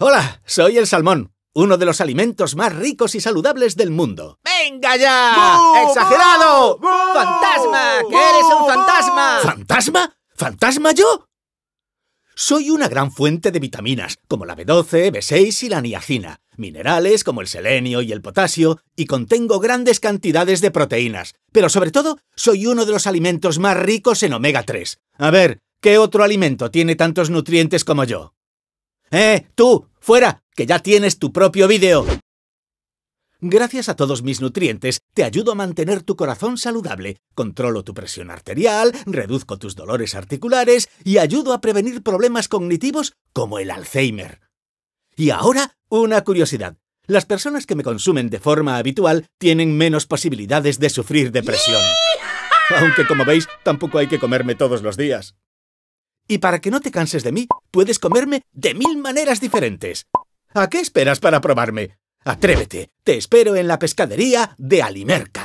Hola, soy el salmón, uno de los alimentos más ricos y saludables del mundo. ¡Venga ya! ¡Exagerado! ¡Fantasma! ¡Que eres un fantasma! ¿Fantasma? ¿Fantasma yo? Soy una gran fuente de vitaminas, como la B12, B6 y la niacina, minerales como el selenio y el potasio, y contengo grandes cantidades de proteínas. Pero sobre todo, soy uno de los alimentos más ricos en omega 3. A ver, ¿qué otro alimento tiene tantos nutrientes como yo? ¡Eh, tú! ¡Fuera! ¡Que ya tienes tu propio vídeo! Gracias a todos mis nutrientes, te ayudo a mantener tu corazón saludable, controlo tu presión arterial, reduzco tus dolores articulares y ayudo a prevenir problemas cognitivos como el Alzheimer. Y ahora, una curiosidad. Las personas que me consumen de forma habitual tienen menos posibilidades de sufrir depresión. Aunque como veis, tampoco hay que comerme todos los días. Y para que no te canses de mí, Puedes comerme de mil maneras diferentes. ¿A qué esperas para probarme? Atrévete, te espero en la pescadería de Alimerca.